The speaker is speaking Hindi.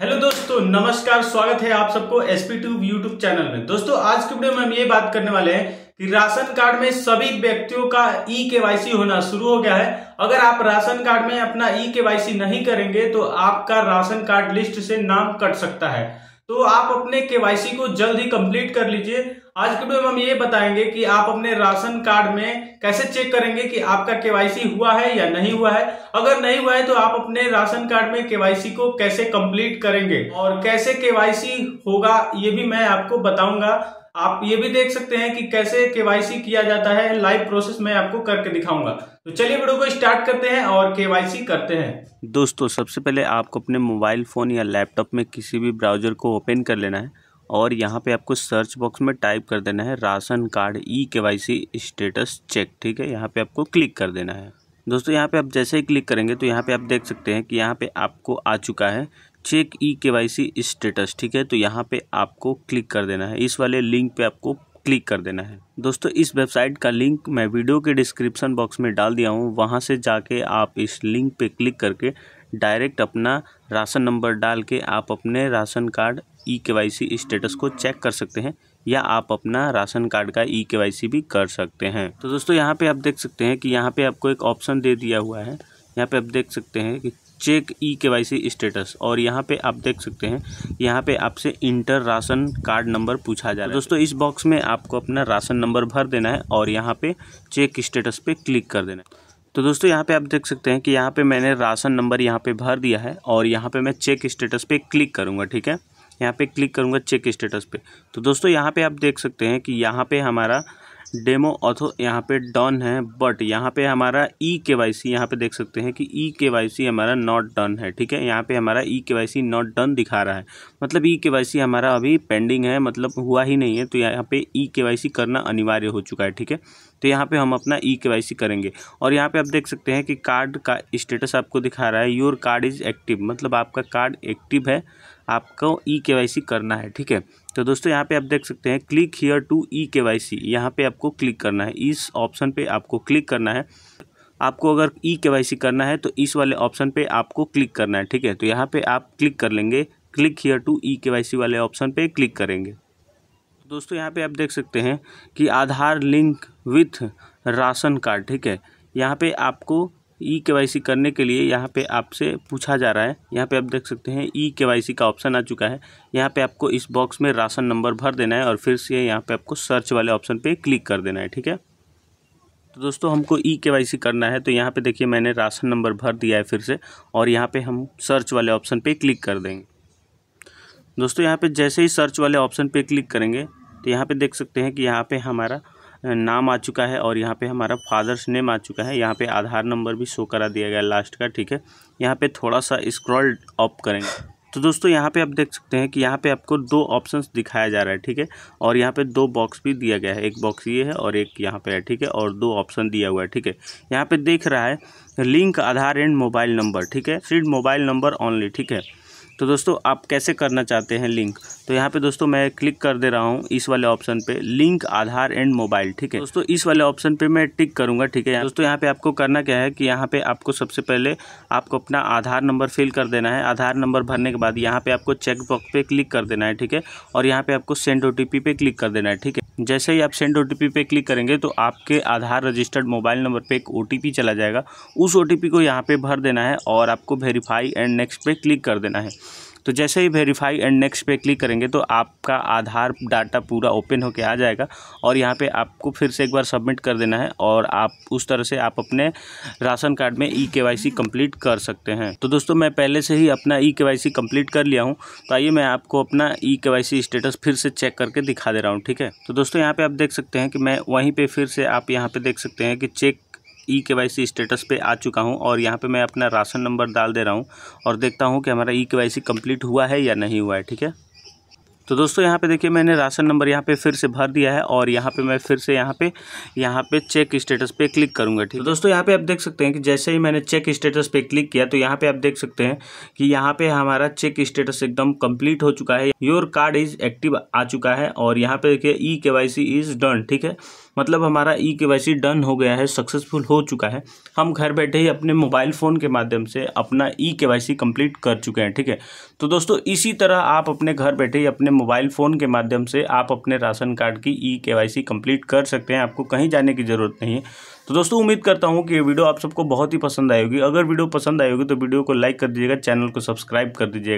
हेलो दोस्तों नमस्कार स्वागत है आप सबको एसपी ट्यूब यूट्यूब चैनल में दोस्तों आज के वीडियो में हम ये बात करने वाले हैं कि राशन कार्ड में सभी व्यक्तियों का ई सी होना शुरू हो गया है अगर आप राशन कार्ड में अपना ई सी नहीं करेंगे तो आपका राशन कार्ड लिस्ट से नाम कट सकता है तो आप अपने सी को जल्द ही कंप्लीट कर लीजिए आज के वीडियो में हम ये बताएंगे कि आप अपने राशन कार्ड में कैसे चेक करेंगे कि आपका केवाईसी हुआ है या नहीं हुआ है अगर नहीं हुआ है तो आप अपने राशन कार्ड में केवाईसी को कैसे कंप्लीट करेंगे और कैसे केवाईसी होगा ये भी मैं आपको बताऊंगा आप ये भी देख सकते हैं कि कैसे केवाईसी किया जाता है लाइव प्रोसेस मैं आपको करके दिखाऊंगा तो चलिए वीडियो को स्टार्ट करते हैं और केवाईसी करते हैं दोस्तों सबसे पहले आपको अपने मोबाइल फोन या लैपटॉप में किसी भी ब्राउजर को ओपन कर लेना है और यहाँ पे आपको सर्च बॉक्स में टाइप कर देना है राशन कार्ड ई के वाई सी स्टेटस चेक ठीक है यहाँ पे आपको क्लिक कर देना है दोस्तों यहाँ पे आप जैसे ही क्लिक करेंगे तो यहाँ पे आप देख सकते हैं कि यहाँ पे आपको आ चुका है चेक ई के वाई सी स्टेटस ठीक है तो यहाँ पे आपको क्लिक कर देना है इस वाले लिंक पर आपको क्लिक कर देना है दोस्तों इस वेबसाइट का लिंक मैं वीडियो के डिस्क्रिप्शन बॉक्स में डाल दिया हूँ वहाँ से जाके आप इस लिंक पर क्लिक करके डायरेक्ट अपना राशन नंबर डाल के आप अपने राशन कार्ड ई के स्टेटस को चेक कर सकते हैं या आप अपना राशन कार्ड का ई के भी कर सकते हैं तो दोस्तों यहाँ पे आप देख सकते हैं कि यहाँ पे आपको एक ऑप्शन दे दिया हुआ है यहाँ पे आप देख सकते हैं कि चेक ई के वाई सी स्टेटस और यहाँ पे आप देख सकते हैं यहाँ पे आपसे इंटर राशन कार्ड नंबर पूछा जा रहा है दोस्तों इस बॉक्स में आपको अपना राशन नंबर भर देना है और यहाँ पे चेक स्टेटस पे क्लिक कर देना है तो दोस्तों यहाँ पे आप देख सकते हैं कि यहाँ पे मैंने राशन नंबर यहाँ पे भर दिया है और यहाँ पे मैं चेक स्टेटस पे क्लिक करूँगा ठीक है यहाँ पे क्लिक करूँगा चेक स्टेटस पे तो दोस्तों यहाँ पे आप देख सकते हैं कि यहाँ पे हमारा डेमो ऑथो यहाँ पे डन है बट यहाँ पे हमारा ई के वाई सी यहाँ पर देख सकते हैं कि ई के वाई सी हमारा नॉट डन है ठीक है यहाँ पे हमारा ई के वाई सी नॉट डन दिखा रहा है मतलब ई के वाई सी हमारा अभी पेंडिंग है मतलब हुआ ही नहीं है तो यहाँ पे ई के वाई सी करना अनिवार्य हो चुका है ठीक है तो यहाँ पे हम अपना ई के वाई सी करेंगे और यहाँ पे आप देख सकते हैं कि कार्ड का स्टेटस आपको दिखा रहा है योर कार्ड इज़ एक्टिव मतलब आपका कार्ड एक्टिव है आपको ई के वाई सी करना है ठीक है तो दोस्तों यहाँ पे आप देख सकते हैं क्लिक हियर टू ई के वाई सी यहाँ पर आपको क्लिक करना है इस ऑप्शन पे आपको क्लिक करना है आपको अगर ई के वाई सी करना है तो इस वाले ऑप्शन पे आपको क्लिक करना है ठीक है तो यहाँ पे आप क्लिक कर लेंगे क्लिक हियर टू ई के वाई सी वाले ऑप्शन पे क्लिक करेंगे दोस्तों यहाँ पे आप देख सकते हैं कि Aadhaar link with ration card ठीक है यहाँ पर आपको ई के करने के लिए यहाँ पे आपसे पूछा जा रहा है यहाँ पे आप देख सकते हैं ई के का ऑप्शन आ चुका है यहाँ पे आपको इस बॉक्स में राशन नंबर भर देना है और फिर से यहाँ पे आपको सर्च वाले ऑप्शन पे क्लिक कर देना है ठीक है तो दोस्तों हमको ई के करना है तो यहाँ पे देखिए मैंने राशन नंबर भर दिया है फिर से और यहाँ पर हम सर्च वाले ऑप्शन पर क्लिक कर देंगे दोस्तों यहाँ पर जैसे ही सर्च वाले ऑप्शन पर क्लिक करेंगे तो यहाँ पर देख सकते हैं कि यहाँ पर हमारा नाम आ चुका है और यहाँ पे हमारा फादर्स नेम आ चुका है यहाँ पे आधार नंबर भी शो करा दिया गया लास्ट का ठीक है यहाँ पे थोड़ा सा स्क्रॉल अप करेंगे तो दोस्तों यहाँ पे आप देख सकते हैं कि यहाँ पे आपको दो ऑप्शंस दिखाया जा रहा है ठीक है और यहाँ पे दो बॉक्स भी दिया गया है एक बॉक्स ये है और एक यहाँ पे है ठीक है और दो ऑप्शन दिया हुआ है ठीक है यहाँ पे देख रहा है link Aadhaar and mobile number ठीक है सीड मोबाइल नंबर ऑनली ठीक है तो दोस्तों आप कैसे करना चाहते हैं लिंक तो यहाँ पे दोस्तों मैं क्लिक कर दे रहा हूँ इस वाले ऑप्शन पे लिंक आधार एंड मोबाइल ठीक है दोस्तों इस वाले ऑप्शन पे मैं टिक करूँगा ठीक है दोस्तों यहाँ पे आपको करना क्या है कि यहाँ पे आपको सबसे पहले आपको अपना आधार नंबर फिल कर देना है आधार नंबर भरने के बाद यहाँ पे आपको चेकबॉक पर पे क्लिक कर देना है ठीक है और यहाँ पे आपको सेंड ओ पे क्लिक कर देना है ठीक है जैसे ही आप सेंड ओ टी पे क्लिक करेंगे तो आपके आधार रजिस्टर्ड मोबाइल नंबर पे एक ओ चला जाएगा उस ओ को यहाँ पे भर देना है और आपको वेरीफाई एंड नेक्स्ट पे क्लिक कर देना है तो जैसे ही वेरीफाई एंड नेक्स्ट पे क्लिक करेंगे तो आपका आधार डाटा पूरा ओपन होकर आ जाएगा और यहाँ पे आपको फिर से एक बार सबमिट कर देना है और आप उस तरह से आप अपने राशन कार्ड में ई के वाई सी कम्प्लीट कर सकते हैं तो दोस्तों मैं पहले से ही अपना ई के वाई सी कम्प्लीट कर लिया हूँ तो आइए मैं आपको अपना ई के वाई सी स्टेटस फिर से चेक करके दिखा दे रहा हूँ ठीक है तो दोस्तों यहाँ पर आप देख सकते हैं कि मैं वहीं पर फिर से आप यहाँ पर देख सकते हैं कि चेक ई के वाई सी स्टेटस पे आ चुका हूँ और यहाँ पे मैं अपना राशन नंबर डाल दे रहा हूँ और देखता हूँ कि हमारा ई के वाई सी कम्प्लीट हुआ है या नहीं हुआ है ठीक है तो दोस्तों यहाँ पे देखिए मैंने राशन नंबर यहाँ पे फिर से भर दिया है और यहाँ पे मैं फिर से यहाँ पे यहाँ पे चेक स्टेटस पे क्लिक करूँगा ठीक है तो दोस्तों यहाँ पे आप देख सकते हैं कि जैसे ही मैंने चेक स्टेटस पे क्लिक किया तो यहाँ पे आप देख सकते हैं कि यहाँ पे हमारा चेक स्टेटस एकदम कंप्लीट हो चुका है योर कार्ड इज़ एक्टिव आ चुका है और यहाँ पे देखिए ई के वाई सी इज़ डन ठीक है मतलब हमारा ई के डन हो गया है सक्सेसफुल हो चुका है हम घर बैठे ही अपने मोबाइल फ़ोन के माध्यम से अपना ई के कंप्लीट कर चुके हैं ठीक है तो दोस्तों इसी तरह आप अपने घर बैठे ही अपने मोबाइल फ़ोन के माध्यम से आप अपने राशन कार्ड की ई के कंप्लीट कर सकते हैं आपको कहीं जाने की ज़रूरत नहीं है तो दोस्तों उम्मीद करता हूँ कि ये वीडियो आप सबको बहुत ही पसंद आएगी अगर वीडियो पसंद आएगी तो वीडियो को लाइक कर दीजिएगा चैनल को सब्सक्राइब कर दीजिएगा